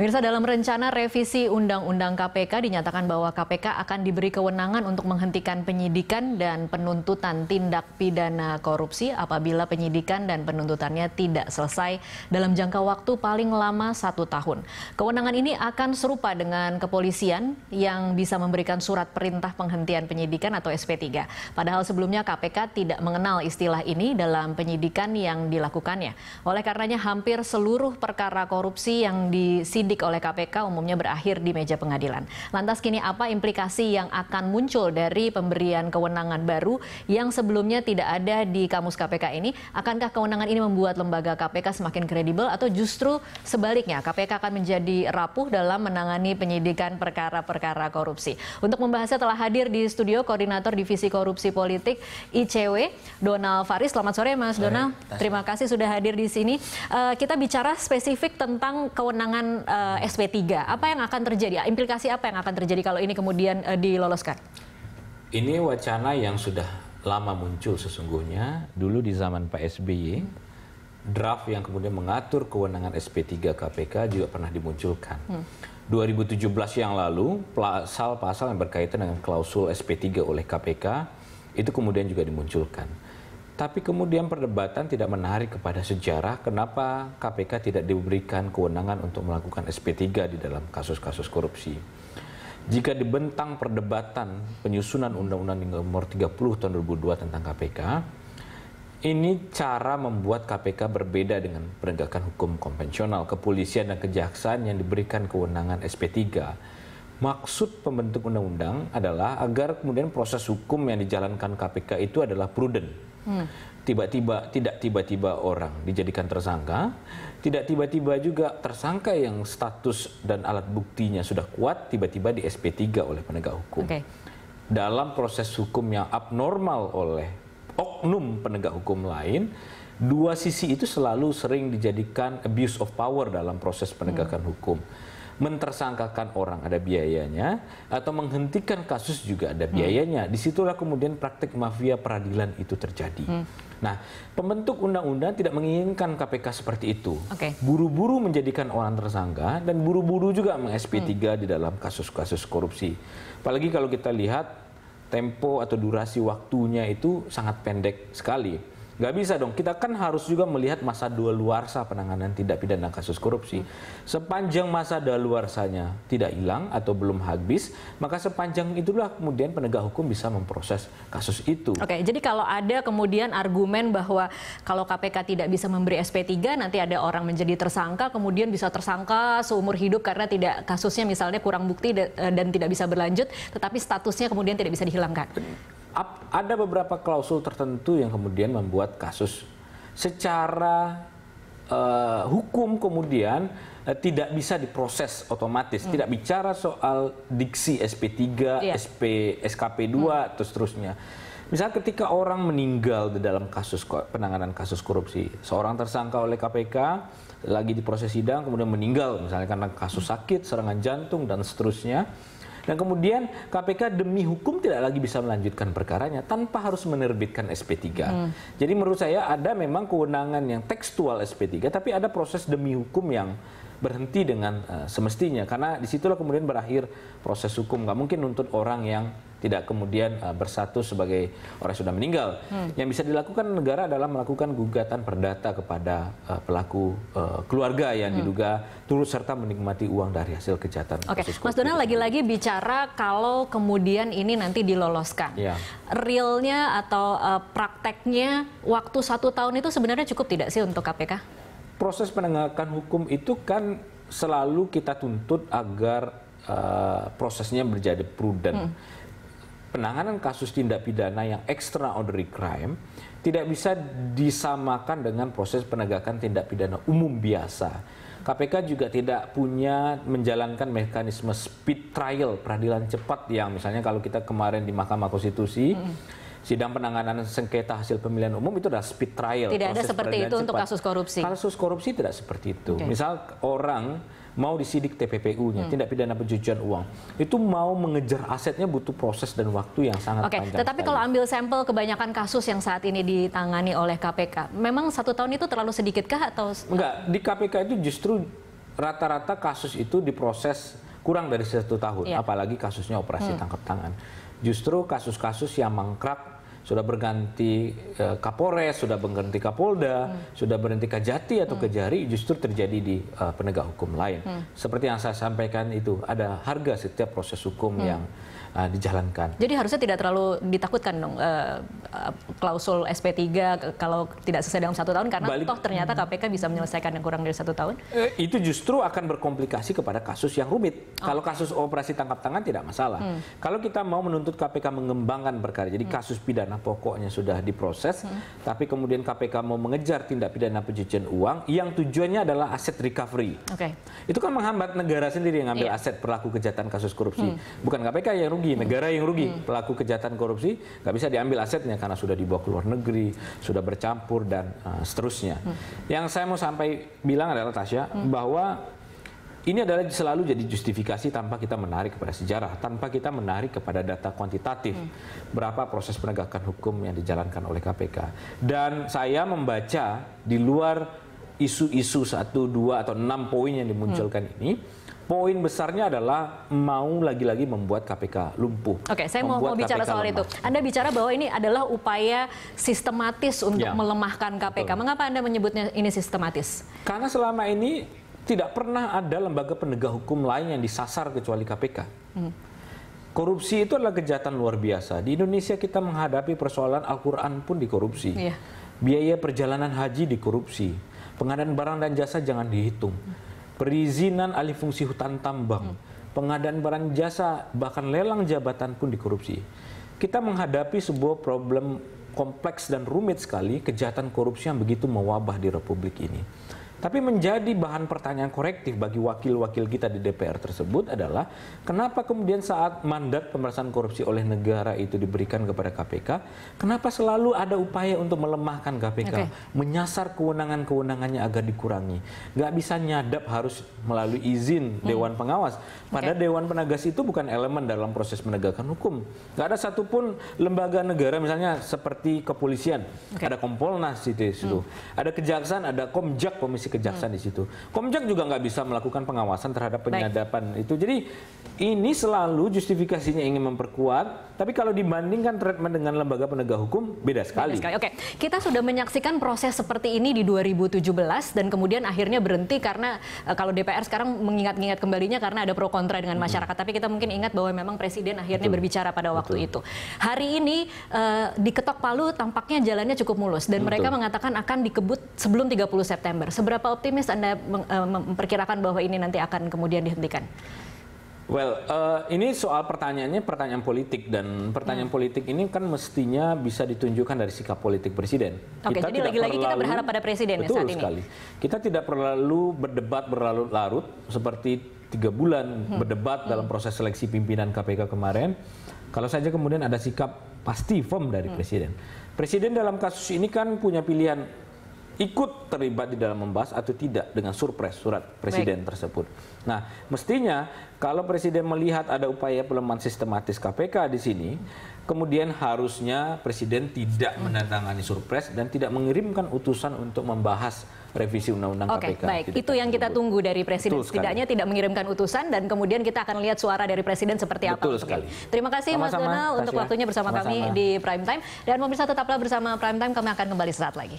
Mirsa dalam rencana revisi Undang-Undang KPK dinyatakan bahwa KPK akan diberi kewenangan untuk menghentikan penyidikan dan penuntutan tindak pidana korupsi apabila penyidikan dan penuntutannya tidak selesai dalam jangka waktu paling lama satu tahun. Kewenangan ini akan serupa dengan kepolisian yang bisa memberikan surat perintah penghentian penyidikan atau SP3. Padahal sebelumnya KPK tidak mengenal istilah ini dalam penyidikan yang dilakukannya. Oleh karenanya hampir seluruh perkara korupsi yang disidangkan dibidik oleh KPK umumnya berakhir di meja pengadilan. Lantas kini apa implikasi yang akan muncul dari pemberian kewenangan baru yang sebelumnya tidak ada di kamus KPK ini? Akankah kewenangan ini membuat lembaga KPK semakin kredibel atau justru sebaliknya KPK akan menjadi rapuh dalam menangani penyidikan perkara-perkara korupsi? Untuk membahasnya telah hadir di studio Koordinator Divisi Korupsi Politik ICW Donald Faris. Selamat sore Mas Donald. Terima kasih sudah hadir di sini. Eh, kita bicara spesifik tentang kewenangan uh, uh, eh, SP3, apa yang akan terjadi? Ah, implikasi apa yang akan terjadi kalau ini kemudian uh, diloloskan? Ini wacana yang sudah lama muncul sesungguhnya. Dulu di zaman Pak SBY, draft yang kemudian mengatur kewenangan SP3 KPK juga pernah dimunculkan. Hmm. 2017 yang lalu, pasal-pasal yang berkaitan dengan klausul SP3 oleh KPK itu kemudian juga dimunculkan tapi kemudian perdebatan tidak menarik kepada sejarah kenapa KPK tidak diberikan kewenangan untuk melakukan SP3 di dalam kasus-kasus korupsi. Jika dibentang perdebatan penyusunan Undang-Undang Nomor 30 Tahun 2002 tentang KPK, ini cara membuat KPK berbeda dengan penegakan hukum konvensional, kepolisian dan kejaksaan yang diberikan kewenangan SP3 maksud pembentuk undang-undang adalah agar kemudian proses hukum yang dijalankan KPK itu adalah prudent, Tiba-tiba hmm. tidak tiba-tiba orang dijadikan tersangka, tidak tiba-tiba juga tersangka yang status dan alat buktinya sudah kuat tiba-tiba di SP3 oleh penegak hukum. Okay. Dalam proses hukum yang abnormal oleh oknum penegak hukum lain, dua sisi itu selalu sering dijadikan abuse of power dalam proses penegakan hmm. hukum mentersangkakan orang ada biayanya atau menghentikan kasus juga ada hmm. biayanya. Hmm. Disitulah kemudian praktik mafia peradilan itu terjadi. Hmm. Nah, pembentuk undang-undang tidak menginginkan KPK seperti itu. buru Buru-buru menjadikan orang tersangka dan buru-buru juga meng-SP3 hmm. di dalam kasus-kasus korupsi. Apalagi kalau kita lihat tempo atau durasi waktunya itu sangat pendek sekali Gak bisa dong. Kita kan harus juga melihat masa dua luarsa penanganan tindak pidana kasus korupsi. Sepanjang masa dua daluarsanya tidak hilang atau belum habis, maka sepanjang itulah kemudian penegak hukum bisa memproses kasus itu. Oke, jadi kalau ada kemudian argumen bahwa kalau KPK tidak bisa memberi SP3, nanti ada orang menjadi tersangka, kemudian bisa tersangka seumur hidup karena tidak kasusnya misalnya kurang bukti dan tidak bisa berlanjut, tetapi statusnya kemudian tidak bisa dihilangkan ada beberapa klausul tertentu yang kemudian membuat kasus secara uh, hukum kemudian uh, tidak bisa diproses otomatis. Hmm. Tidak bicara soal diksi SP3, yeah. SP SKP2 hmm. terus terusnya. Misal ketika orang meninggal di dalam kasus penanganan kasus korupsi, seorang tersangka oleh KPK lagi diproses sidang kemudian meninggal misalnya karena kasus sakit, serangan jantung dan seterusnya dan kemudian KPK demi hukum tidak lagi bisa melanjutkan perkaranya tanpa harus menerbitkan SP3. Hmm. Jadi menurut saya ada memang kewenangan yang tekstual SP3, tapi ada proses demi hukum yang berhenti dengan uh, semestinya karena disitulah kemudian berakhir proses hukum. Gak mungkin nuntut orang yang tidak kemudian uh, bersatu sebagai orang yang sudah meninggal. Hmm. Yang bisa dilakukan negara adalah melakukan gugatan perdata kepada uh, pelaku uh, keluarga yang hmm. diduga turut serta menikmati uang dari hasil kejahatan. Oke, okay. Mas Donal lagi-lagi bicara kalau kemudian ini nanti diloloskan. Ya. Realnya atau uh, prakteknya waktu satu tahun itu sebenarnya cukup tidak sih untuk KPK? Proses penegakan hukum itu kan selalu kita tuntut agar uh, prosesnya menjadi prudent. Hmm penanganan kasus tindak pidana yang extraordinary crime tidak bisa disamakan dengan proses penegakan tindak pidana umum biasa. KPK juga tidak punya menjalankan mekanisme speed trial peradilan cepat yang misalnya kalau kita kemarin di Mahkamah Konstitusi hmm. sidang penanganan sengketa hasil pemilihan umum itu adalah speed trial. Tidak ada seperti itu cepat. untuk kasus korupsi. Kasus korupsi tidak seperti itu. Okay. Misal orang mau disidik TPPU-nya, hmm. tindak pidana pencucian uang. Itu mau mengejar asetnya butuh proses dan waktu yang sangat okay. panjang. tetapi kalau ambil sampel kebanyakan kasus yang saat ini ditangani oleh KPK, memang satu tahun itu terlalu sedikitkah atau enggak? Di KPK itu justru rata-rata kasus itu diproses kurang dari satu tahun, yeah. apalagi kasusnya operasi hmm. tangkap tangan. Justru kasus-kasus yang mangkrak sudah berganti eh, Kapolres, sudah berganti Kapolda, hmm. sudah berhenti Kajati atau hmm. Kejari justru terjadi di uh, penegak hukum lain. Hmm. Seperti yang saya sampaikan itu ada harga setiap proses hukum hmm. yang uh, dijalankan. Jadi harusnya tidak terlalu ditakutkan dong uh, klausul SP3 kalau tidak sesuai dalam satu tahun karena Balik, toh ternyata KPK bisa menyelesaikan yang kurang dari satu tahun. itu justru akan berkomplikasi kepada kasus yang rumit. Oh. Kalau kasus operasi tangkap tangan tidak masalah. Hmm. Kalau kita mau menuntut KPK mengembangkan perkara, jadi hmm. kasus pidana pidana pokoknya sudah diproses, hmm. tapi kemudian KPK mau mengejar tindak pidana pencucian uang yang tujuannya adalah aset recovery. Okay. Itu kan menghambat negara sendiri yang ngambil yeah. aset pelaku kejahatan kasus korupsi. Hmm. Bukan KPK yang rugi, hmm. negara yang rugi. Hmm. Pelaku kejahatan korupsi nggak bisa diambil asetnya karena sudah dibawa ke luar negeri, sudah bercampur dan uh, seterusnya. Hmm. Yang saya mau sampai bilang adalah Tasya hmm. bahwa ini adalah selalu jadi justifikasi tanpa kita menarik kepada sejarah, tanpa kita menarik kepada data kuantitatif hmm. berapa proses penegakan hukum yang dijalankan oleh KPK. Dan saya membaca di luar isu-isu satu, dua atau enam poin yang dimunculkan hmm. ini, poin besarnya adalah mau lagi-lagi membuat KPK lumpuh. Oke, saya mau, mau bicara KPK soal lemah. itu. Anda bicara bahwa ini adalah upaya sistematis untuk ya. melemahkan KPK. Betul. Mengapa Anda menyebutnya ini sistematis? Karena selama ini tidak pernah ada lembaga penegak hukum lain yang disasar kecuali KPK. Hmm. Korupsi itu adalah kejahatan luar biasa. Di Indonesia kita menghadapi persoalan Al-Quran pun dikorupsi. Yeah. Biaya perjalanan haji dikorupsi. Pengadaan barang dan jasa jangan dihitung. Perizinan alih fungsi hutan tambang. Hmm. Pengadaan barang jasa bahkan lelang jabatan pun dikorupsi. Kita menghadapi sebuah problem kompleks dan rumit sekali kejahatan korupsi yang begitu mewabah di Republik ini. Tapi menjadi bahan pertanyaan korektif bagi wakil-wakil kita di DPR tersebut adalah kenapa kemudian saat mandat pemerintahan korupsi oleh negara itu diberikan kepada KPK, kenapa selalu ada upaya untuk melemahkan KPK, okay. menyasar kewenangan-kewenangannya agar dikurangi. Nggak bisa nyadap harus melalui izin hmm. Dewan Pengawas. Pada okay. Dewan Penegas itu bukan elemen dalam proses menegakkan hukum. Nggak ada satupun lembaga negara misalnya seperti kepolisian, okay. ada Kompolnas itu, itu. Hmm. ada kejaksaan, ada Komjak Komisi kejaksaan hmm. di situ. Komjak juga nggak bisa melakukan pengawasan terhadap penyadapan Baik. itu. Jadi ini selalu justifikasinya ingin memperkuat, tapi kalau dibandingkan treatment dengan lembaga penegak hukum beda sekali. sekali. Oke, kita sudah menyaksikan proses seperti ini di 2017 dan kemudian akhirnya berhenti karena eh, kalau DPR sekarang mengingat-ingat kembalinya karena ada pro kontra dengan mm-hmm. masyarakat. Tapi kita mungkin ingat bahwa memang presiden akhirnya Betul. berbicara pada waktu Betul. itu. Hari ini e, diketok palu tampaknya jalannya cukup mulus dan Betul. mereka mengatakan akan dikebut sebelum 30 September. Seberapa seberapa optimis Anda eh, memperkirakan bahwa ini nanti akan kemudian dihentikan? Well, uh, ini soal pertanyaannya pertanyaan politik dan pertanyaan hmm. politik ini kan mestinya bisa ditunjukkan dari sikap politik presiden. Oke, okay, jadi lagi-lagi kita berharap pada presiden betul ya saat sekali. ini. Kita tidak perlu berdebat berlarut-larut seperti tiga bulan hmm. berdebat hmm. dalam proses seleksi pimpinan KPK kemarin. Kalau saja kemudian ada sikap pasti firm dari hmm. presiden. Presiden dalam kasus ini kan punya pilihan ikut terlibat di dalam membahas atau tidak dengan surpres surat presiden Baik. tersebut. Nah, mestinya kalau presiden melihat ada upaya pelemahan sistematis KPK di sini, kemudian harusnya presiden tidak hmm. menandatangani surpres dan tidak mengirimkan utusan untuk membahas revisi undang-undang okay, KPK. Oke, baik. itu yang kita tunggu dari presiden. Setidaknya tidak mengirimkan utusan dan kemudian kita akan lihat suara dari presiden seperti apa. Betul sekali. Terima kasih Sama -sama, Mas Donald untuk waktunya bersama Sama -sama. kami di Prime Time dan pemirsa tetaplah bersama Prime Time kami akan kembali sesaat lagi.